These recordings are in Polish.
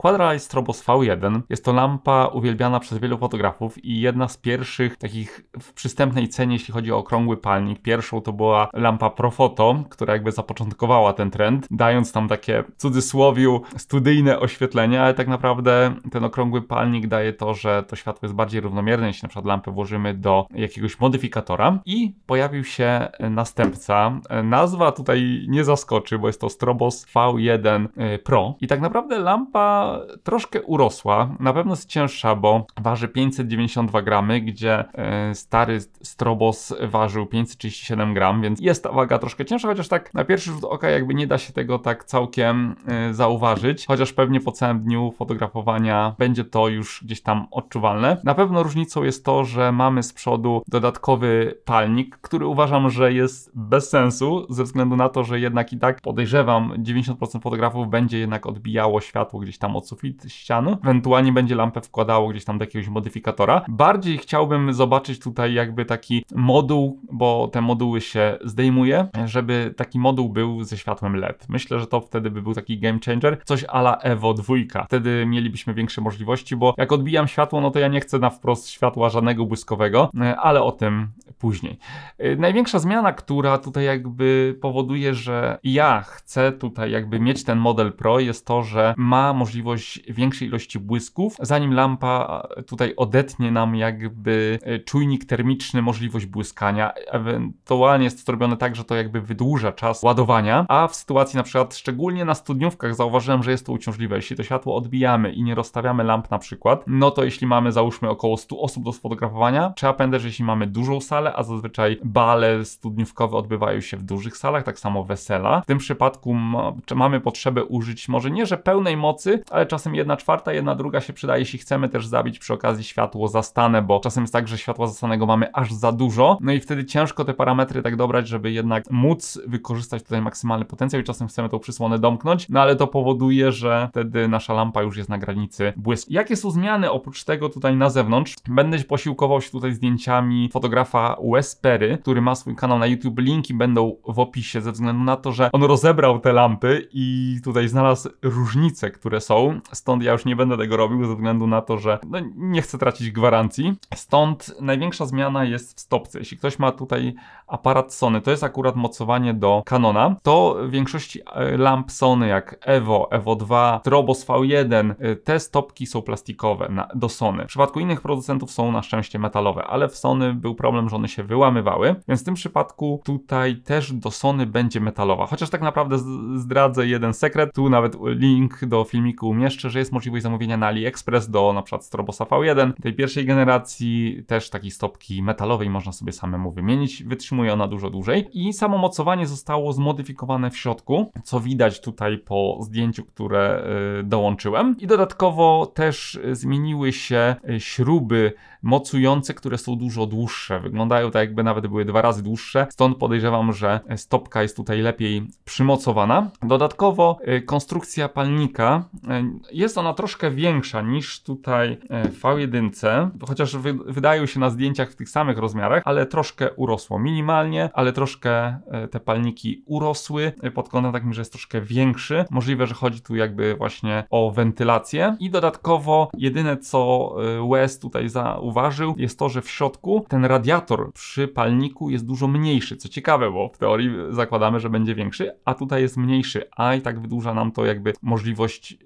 Quadrilight Strobos V1 jest to lampa uwielbiana przez wielu fotografów i jedna z pierwszych takich w przystępnej cenie, jeśli chodzi o okrągły palnik. Pierwszą to była lampa Profoto, która jakby zapoczątkowała ten trend, dając tam takie w cudzysłowiu studyjne oświetlenie, ale tak naprawdę ten okrągły palnik daje to, że to światło jest bardziej równomierne, jeśli na przykład lampę włożymy do jakiegoś modyfikatora. I pojawił się następca. Nazwa tutaj nie zaskoczy, bo jest to Strobos V1 e, Pro i tak naprawdę lampa troszkę urosła, na pewno jest cięższa, bo waży 592 gramy, gdzie e, stary strobos ważył 537 gram, więc jest ta waga troszkę cięższa, chociaż tak na pierwszy rzut oka jakby nie da się tego tak całkiem e, zauważyć, chociaż pewnie po całym dniu fotografowania będzie to już gdzieś tam odczuwalne. Na pewno różnicą jest to, że mamy z przodu dodatkowy palnik, który uważam, że jest bez sensu, ze względu na to, że jednak i tak podejrzewam 90% fotografów będzie jednak odbijało światło gdzieś tam pod sufit ścian. Ewentualnie będzie lampę wkładało gdzieś tam do jakiegoś modyfikatora. Bardziej chciałbym zobaczyć tutaj jakby taki moduł, bo te moduły się zdejmuje, żeby taki moduł był ze światłem LED. Myślę, że to wtedy by był taki game changer, coś ala Evo 2. Wtedy mielibyśmy większe możliwości, bo jak odbijam światło, no to ja nie chcę na wprost światła żadnego błyskowego, e, ale o tym później. E, największa zmiana, która tutaj jakby powoduje, że ja chcę tutaj jakby mieć ten model Pro jest to, że ma możliwość możliwość większej ilości błysków, zanim lampa tutaj odetnie nam jakby e, czujnik termiczny, możliwość błyskania. Ewentualnie jest to robione tak, że to jakby wydłuża czas ładowania, a w sytuacji na przykład szczególnie na studniówkach zauważyłem, że jest to uciążliwe. Jeśli to światło odbijamy i nie rozstawiamy lamp na przykład, no to jeśli mamy załóżmy około 100 osób do sfotografowania, trzeba pamiętać, że jeśli mamy dużą salę, a zazwyczaj bale studniówkowe odbywają się w dużych salach, tak samo wesela. W tym przypadku ma, mamy potrzebę użyć może nie, że pełnej mocy, ale ale czasem jedna czwarta, jedna druga się przydaje, jeśli chcemy też zabić przy okazji światło zastane, bo czasem jest tak, że światła zastanego mamy aż za dużo, no i wtedy ciężko te parametry tak dobrać, żeby jednak móc wykorzystać tutaj maksymalny potencjał i czasem chcemy tą przysłonę domknąć, no ale to powoduje, że wtedy nasza lampa już jest na granicy błysku. Jakie są zmiany oprócz tego tutaj na zewnątrz? Będę posiłkował się tutaj zdjęciami fotografa Wespery, który ma swój kanał na YouTube, linki będą w opisie ze względu na to, że on rozebrał te lampy i tutaj znalazł różnice, które są stąd ja już nie będę tego robił ze względu na to, że no, nie chcę tracić gwarancji. Stąd największa zmiana jest w stopce. Jeśli ktoś ma tutaj aparat Sony, to jest akurat mocowanie do Canona, to w większości e, lamp Sony jak Evo, Evo 2, Trobos V1, e, te stopki są plastikowe na, do Sony. W przypadku innych producentów są na szczęście metalowe, ale w Sony był problem, że one się wyłamywały, więc w tym przypadku tutaj też do Sony będzie metalowa. Chociaż tak naprawdę zdradzę jeden sekret, tu nawet link do filmiku umieszczę, że jest możliwość zamówienia na AliExpress do na przykład Strobosa V1. Tej pierwszej generacji też takiej stopki metalowej można sobie samemu wymienić. Wytrzymuje ona dużo dłużej i samo mocowanie zostało zmodyfikowane w środku, co widać tutaj po zdjęciu, które y, dołączyłem. I dodatkowo też y, zmieniły się y, śruby mocujące, które są dużo dłuższe. Wyglądają tak jakby nawet były dwa razy dłuższe, stąd podejrzewam, że stopka jest tutaj lepiej przymocowana. Dodatkowo konstrukcja palnika jest ona troszkę większa niż tutaj e, V1, chociaż wy, wydają się na zdjęciach w tych samych rozmiarach, ale troszkę urosło minimalnie, ale troszkę e, te palniki urosły e, pod kątem takim, że jest troszkę większy. Możliwe, że chodzi tu jakby właśnie o wentylację i dodatkowo jedyne co Wes tutaj zauważył jest to, że w środku ten radiator przy palniku jest dużo mniejszy, co ciekawe, bo w teorii zakładamy, że będzie większy, a tutaj jest mniejszy, a i tak wydłuża nam to jakby możliwość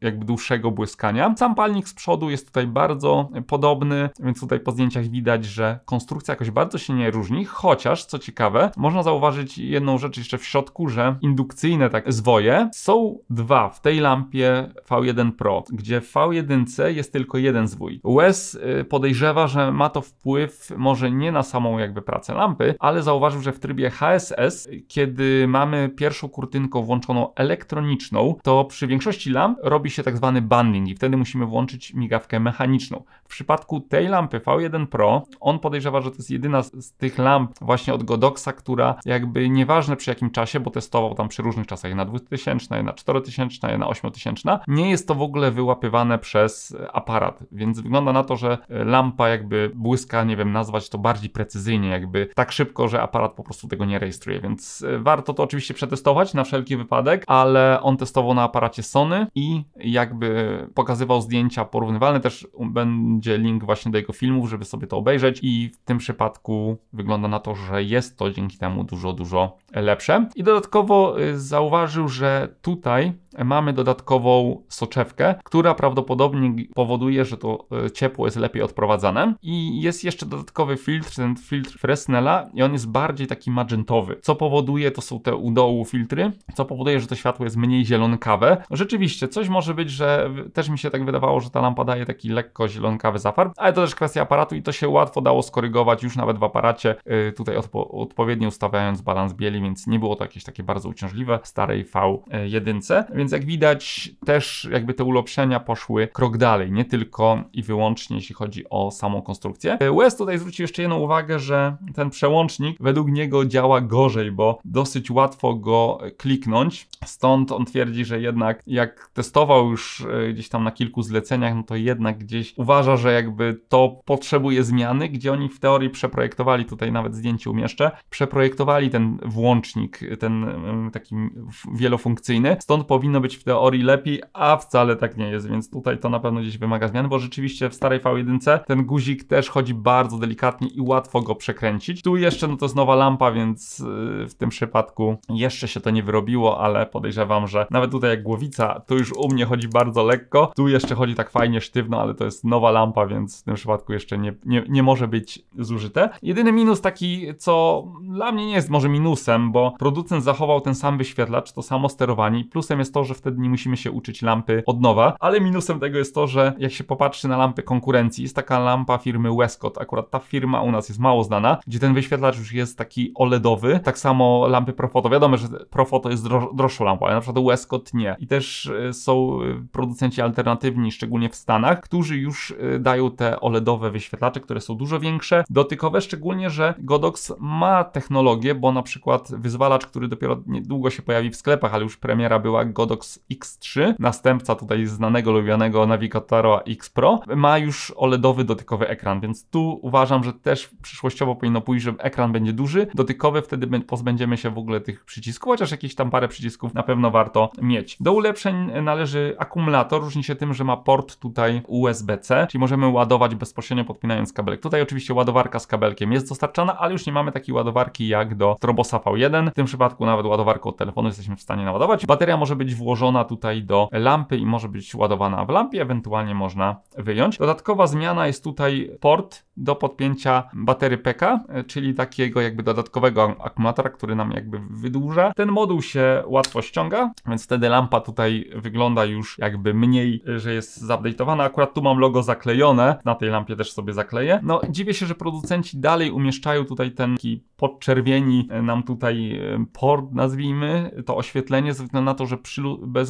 jakby dłuższego błyskania. Sam palnik z przodu jest tutaj bardzo podobny, więc tutaj po zdjęciach widać, że konstrukcja jakoś bardzo się nie różni, chociaż, co ciekawe, można zauważyć jedną rzecz jeszcze w środku, że indukcyjne tak zwoje są dwa w tej lampie V1 Pro, gdzie w V1 c jest tylko jeden zwój. US y, podejrzewa, że ma to wpływ może nie na samą jakby pracę lampy, ale zauważył, że w trybie HSS, y, kiedy mamy pierwszą kurtynką włączoną elektroniczną, to przy większości lamp robi się tak zwany bundling i wtedy musimy włączyć migawkę mechaniczną. W przypadku tej lampy V1 Pro, on podejrzewa, że to jest jedyna z, z tych lamp właśnie od Godoxa, która jakby nieważne przy jakim czasie, bo testował tam przy różnych czasach, na 2000, na 4000, na 8000, nie jest to w ogóle wyłapywane przez aparat, więc wygląda na to, że lampa jakby błyska, nie wiem, nazwać to bardziej precyzyjnie, jakby tak szybko, że aparat po prostu tego nie rejestruje, więc e, warto to oczywiście przetestować na wszelki wypadek, ale on testował na aparacie Sony i jakby pokazywał zdjęcia porównywalne. Też będzie link właśnie do jego filmów, żeby sobie to obejrzeć i w tym przypadku wygląda na to, że jest to dzięki temu dużo, dużo lepsze. I dodatkowo y, zauważył, że tutaj mamy dodatkową soczewkę, która prawdopodobnie powoduje, że to y, ciepło jest lepiej odprowadzane. I jest jeszcze dodatkowy filtr, ten filtr Fresnela i on jest bardziej taki magentowy. Co powoduje, to są te u dołu filtry, co powoduje, że to światło jest mniej zielonkawe. Rzeczywiście, coś może być, że też mi się tak wydawało, że ta lampa daje taki lekko zielonkawy zafarb, ale to też kwestia aparatu i to się łatwo dało skorygować już nawet w aparacie, y, tutaj odpo odpowiednio ustawiając balans bieli więc nie było to jakieś takie bardzo uciążliwe starej V1. Więc jak widać, też jakby te ulepszenia poszły krok dalej, nie tylko i wyłącznie jeśli chodzi o samą konstrukcję. E, West tutaj zwrócił jeszcze jedną uwagę, że ten przełącznik według niego działa gorzej, bo dosyć łatwo go kliknąć. Stąd on twierdzi, że jednak jak testował już e, gdzieś tam na kilku zleceniach, no to jednak gdzieś uważa, że jakby to potrzebuje zmiany, gdzie oni w teorii przeprojektowali, tutaj nawet zdjęcie umieszczę, przeprojektowali ten włącznik łącznik, ten taki wielofunkcyjny. Stąd powinno być w teorii lepiej, a wcale tak nie jest, więc tutaj to na pewno gdzieś wymaga zmian, bo rzeczywiście w starej V1 ten guzik też chodzi bardzo delikatnie i łatwo go przekręcić. Tu jeszcze no to jest nowa lampa, więc y, w tym przypadku jeszcze się to nie wyrobiło, ale podejrzewam, że nawet tutaj jak głowica, to już u mnie chodzi bardzo lekko. Tu jeszcze chodzi tak fajnie sztywno, ale to jest nowa lampa, więc w tym przypadku jeszcze nie, nie, nie może być zużyte. Jedyny minus taki, co dla mnie nie jest może minusem, problem, bo producent zachował ten sam wyświetlacz, to samo sterowanie. Plusem jest to, że wtedy nie musimy się uczyć lampy od nowa, ale minusem tego jest to, że jak się popatrzy na lampy konkurencji, jest taka lampa firmy Westcott. Akurat ta firma u nas jest mało znana, gdzie ten wyświetlacz już jest taki OLEDowy. Tak samo lampy Profoto. Wiadomo, że Profoto jest droższą lampą, ale na przykład Westcott nie. I też e, są e, producenci alternatywni, szczególnie w Stanach, którzy już e, dają te OLEDowe wyświetlacze, które są dużo większe, dotykowe, szczególnie, że Godox ma technologię, bo na przykład wyzwalacz, który dopiero niedługo się pojawi w sklepach, ale już premiera była Godox X3, następca tutaj znanego, lubianego Navigatora X Pro, ma już OLEDowy dotykowy ekran, więc tu uważam, że też przyszłościowo powinno pójść, że ekran będzie duży, dotykowy, wtedy pozbędziemy się w ogóle tych przycisków, chociaż jakieś tam parę przycisków na pewno warto mieć. Do ulepszeń należy akumulator, różni się tym, że ma port tutaj USB-C, czyli możemy ładować bezpośrednio podpinając kabelek. Tutaj oczywiście ładowarka z kabelkiem jest dostarczana, ale już nie mamy takiej ładowarki jak do Trobosa V1, jeden. W tym przypadku nawet ładowarką od telefonu jesteśmy w stanie naładować. Bateria może być włożona tutaj do lampy i może być ładowana w lampie, ewentualnie można wyjąć. Dodatkowa zmiana jest tutaj port do podpięcia baterii PK, e, czyli takiego jakby dodatkowego akumulatora, który nam jakby wydłuża. Ten moduł się łatwo ściąga, więc wtedy lampa tutaj wygląda już jakby mniej, e, że jest zupdate'owana. Akurat tu mam logo zaklejone, na tej lampie też sobie zakleję. No dziwię się, że producenci dalej umieszczają tutaj ten podczerwieni e, nam tutaj port, nazwijmy to oświetlenie, ze względu na to, że przy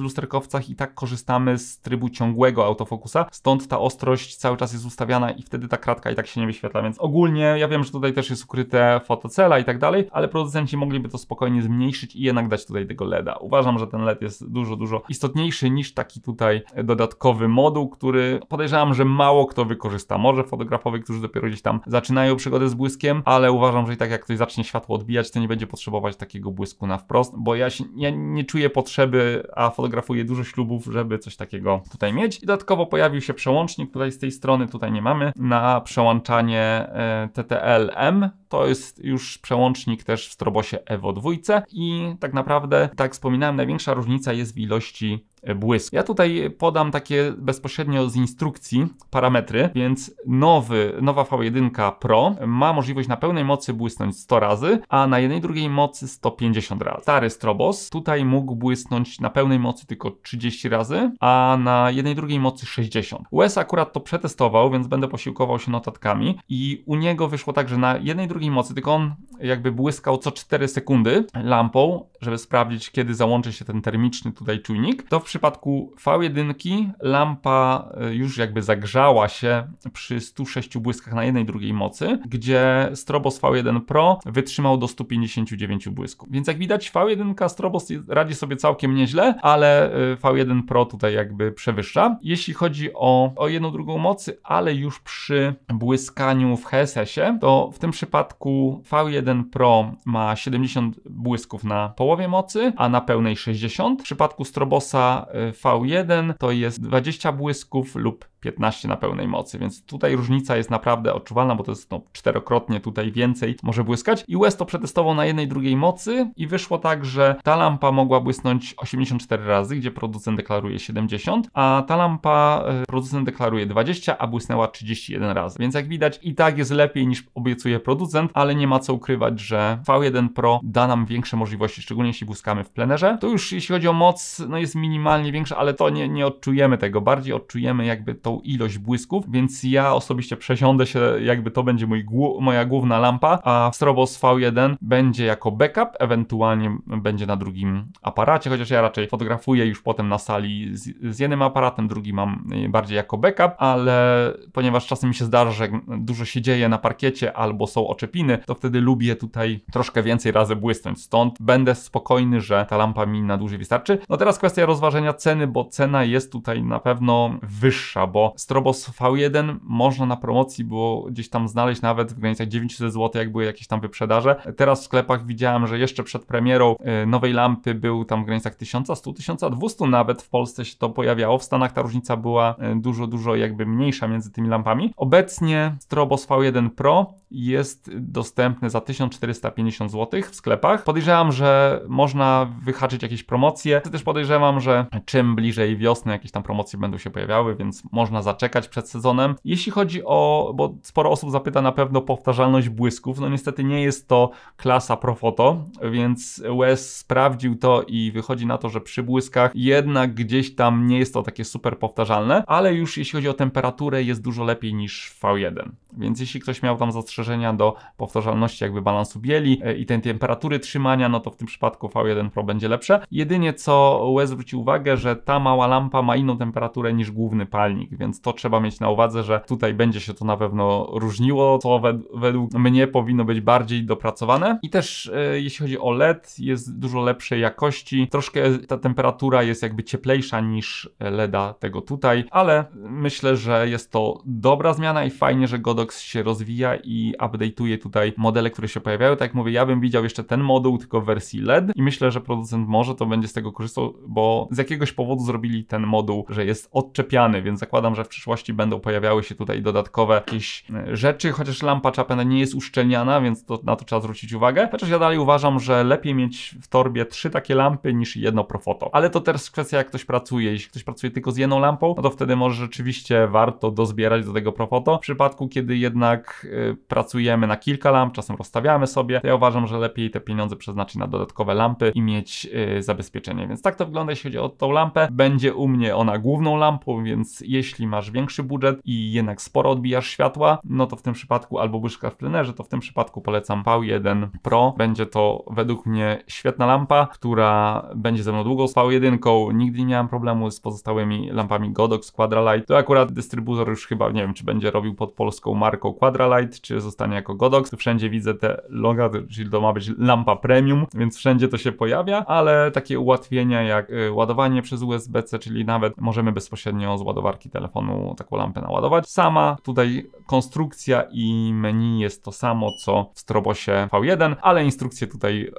lusterkowcach i tak korzystamy z trybu ciągłego autofokusa, stąd ta ostrość cały czas jest ustawiana i wtedy ta kratka i tak się nie wyświetla, więc ogólnie ja wiem, że tutaj też jest ukryte fotocela i tak dalej, ale producenci mogliby to spokojnie zmniejszyć i jednak dać tutaj tego LEDa. Uważam, że ten LED jest dużo, dużo istotniejszy niż taki tutaj dodatkowy moduł, który podejrzewam, że mało kto wykorzysta. Może fotografowie, którzy dopiero gdzieś tam zaczynają przygodę z błyskiem, ale uważam, że i tak jak ktoś zacznie światło odbijać, to nie będzie potrzebne potrzebować takiego błysku na wprost, bo ja, się, ja nie czuję potrzeby, a fotografuję dużo ślubów, żeby coś takiego tutaj mieć. I dodatkowo pojawił się przełącznik tutaj z tej strony, tutaj nie mamy, na przełączanie e, TTL-M. To jest już przełącznik też w strobosie Evo 2 i tak naprawdę, tak wspominałem, największa różnica jest w ilości e, błysku. Ja tutaj podam takie bezpośrednio z instrukcji parametry, więc nowy, nowa V1 Pro ma możliwość na pełnej mocy błysnąć 100 razy, a na jednej drugiej pełnej mocy 150 razy. Stary strobos tutaj mógł błysnąć na pełnej mocy tylko 30 razy, a na jednej drugiej mocy 60. US akurat to przetestował, więc będę posiłkował się notatkami i u niego wyszło tak, że na jednej drugiej mocy, tylko on jakby błyskał co 4 sekundy lampą, żeby sprawdzić, kiedy załączy się ten termiczny tutaj czujnik, to w przypadku V1 lampa y, już jakby zagrzała się przy 106 błyskach na jednej drugiej mocy, gdzie Strobos V1 Pro wytrzymał do 150 99 błysku. Więc jak widać V1 Strobos radzi sobie całkiem nieźle, ale y, V1 Pro tutaj jakby przewyższa. Jeśli chodzi o, o jedną drugą mocy, ale już przy błyskaniu w HSS-ie, to w tym przypadku V1 Pro ma 70 błysków na połowie mocy, a na pełnej 60. W przypadku Strobosa y, V1 to jest 20 błysków lub 15 na pełnej mocy, więc tutaj różnica jest naprawdę odczuwalna, bo to jest no, czterokrotnie tutaj więcej może błyskać. I US to przetestował na jednej drugiej mocy i wyszło tak, że ta lampa mogła błysnąć 84 razy, gdzie producent deklaruje 70, a ta lampa y, producent deklaruje 20, a błysnęła 31 razy. Więc jak widać i tak jest lepiej niż obiecuje producent, ale nie ma co ukrywać, że V1 Pro da nam większe możliwości, szczególnie jeśli błyskamy w plenerze. To już jeśli chodzi o moc, no jest minimalnie większa, ale to nie, nie odczujemy tego. Bardziej odczujemy jakby to tą ilość błysków, więc ja osobiście przesiądę się, jakby to będzie mój, moja główna lampa, a Strobos V1 będzie jako backup, ewentualnie będzie na drugim aparacie, chociaż ja raczej fotografuję już potem na sali z, z jednym aparatem, drugi mam y, bardziej jako backup, ale ponieważ czasem mi się zdarza, że dużo się dzieje na parkiecie albo są oczepiny, to wtedy lubię tutaj troszkę więcej razy błysnąć, stąd będę spokojny, że ta lampa mi na dłużej wystarczy. No teraz kwestia rozważenia ceny, bo cena jest tutaj na pewno wyższa, bo bo Strobos V1 można na promocji było gdzieś tam znaleźć nawet w granicach 900 zł, jak były jakieś tam wyprzedaże. Teraz w sklepach widziałem, że jeszcze przed premierą e, nowej lampy był tam w granicach 1100, 1200 nawet w Polsce się to pojawiało. W Stanach ta różnica była e, dużo, dużo jakby mniejsza między tymi lampami. Obecnie Strobos V1 Pro jest dostępny za 1450 zł w sklepach. Podejrzewam, że można wyhaczyć jakieś promocje. Też podejrzewam, że czym bliżej wiosny jakieś tam promocje będą się pojawiały, więc może można zaczekać przed sezonem. Jeśli chodzi o, bo sporo osób zapyta na pewno powtarzalność błysków, no niestety nie jest to klasa Profoto, więc Wes sprawdził to i wychodzi na to, że przy błyskach jednak gdzieś tam nie jest to takie super powtarzalne, ale już jeśli chodzi o temperaturę jest dużo lepiej niż V1. Więc jeśli ktoś miał tam zastrzeżenia do powtarzalności jakby balansu bieli e, i tej temperatury trzymania, no to w tym przypadku V1 Pro będzie lepsze. Jedynie co Wes zwrócił uwagę, że ta mała lampa ma inną temperaturę niż główny palnik, więc to trzeba mieć na uwadze, że tutaj będzie się to na pewno różniło, co wed według mnie powinno być bardziej dopracowane. I też e, jeśli chodzi o LED, jest dużo lepszej jakości, troszkę ta temperatura jest jakby cieplejsza niż LEDa tego tutaj, ale myślę, że jest to dobra zmiana i fajnie, że Godox się rozwija i update'uje tutaj modele, które się pojawiają. Tak jak mówię, ja bym widział jeszcze ten moduł tylko w wersji LED i myślę, że producent może to będzie z tego korzystał, bo z jakiegoś powodu zrobili ten moduł, że jest odczepiany, więc zakładam, zakładam, że w przyszłości będą pojawiały się tutaj dodatkowe jakieś e, rzeczy, chociaż lampa Chapena nie jest uszczelniana, więc to, na to trzeba zwrócić uwagę. Chociaż ja dalej uważam, że lepiej mieć w torbie trzy takie lampy niż jedno profoto. Ale to też kwestia jak ktoś pracuje. Jeśli ktoś pracuje tylko z jedną lampą, no to wtedy może rzeczywiście warto dozbierać do tego profoto. W przypadku, kiedy jednak y, pracujemy na kilka lamp, czasem rozstawiamy sobie, ja uważam, że lepiej te pieniądze przeznaczyć na dodatkowe lampy i mieć y, zabezpieczenie. Więc tak to wygląda, jeśli chodzi o tą lampę. Będzie u mnie ona główną lampą, więc jeśli jeśli masz większy budżet i jednak sporo odbijasz światła, no to w tym przypadku albo błyszka w plenerze, to w tym przypadku polecam Pał 1 Pro. Będzie to według mnie świetna lampa, która będzie ze mną długo z Pał 1 Nigdy nie miałem problemu z pozostałymi lampami Godox Quadralight. To akurat dystrybutor już chyba nie wiem, czy będzie robił pod polską marką Quadralight, czy zostanie jako Godox. Wszędzie widzę te loga, czyli to ma być lampa premium, więc wszędzie to się pojawia, ale takie ułatwienia jak y, ładowanie przez USB-C, czyli nawet możemy bezpośrednio z ładowarki telefonu telefonu taką lampę naładować. Sama tutaj konstrukcja i menu jest to samo co w Strobosie V1, ale instrukcję tutaj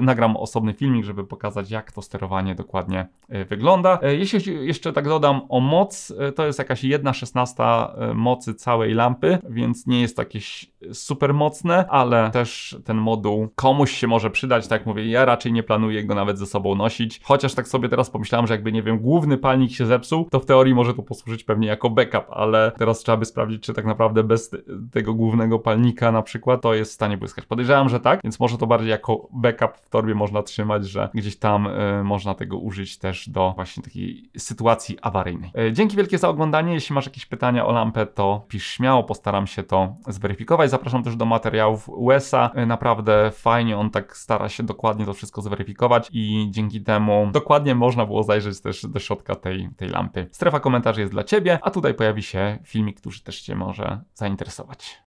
nagram osobny filmik, żeby pokazać jak to sterowanie dokładnie e, wygląda. E, jeśli jeszcze tak dodam o moc, e, to jest jakaś 1,16 mocy całej lampy, więc nie jest jakieś super mocne, ale też ten moduł komuś się może przydać, tak mówię, ja raczej nie planuję go nawet ze sobą nosić, chociaż tak sobie teraz pomyślałem, że jakby nie wiem, główny palnik się zepsuł, to w teorii może to posłużyć pewnie jako backup, ale teraz trzeba by sprawdzić, czy tak naprawdę bez tego głównego palnika na przykład to jest w stanie błyskać. Podejrzewam, że tak, więc może to bardziej jako backup w torbie można trzymać, że gdzieś tam y, można tego użyć też do właśnie takiej sytuacji awaryjnej. Y, dzięki wielkie za oglądanie. Jeśli masz jakieś pytania o lampę, to pisz śmiało, postaram się to zweryfikować. Zapraszam też do materiałów USA. Y, e, naprawdę fajnie, on tak stara się dokładnie to wszystko zweryfikować i dzięki temu dokładnie można było zajrzeć też do środka tej, tej lampy. Strefa komentarzy jest dla Ciebie ciebie, a tutaj pojawi się filmik, który też cię może zainteresować.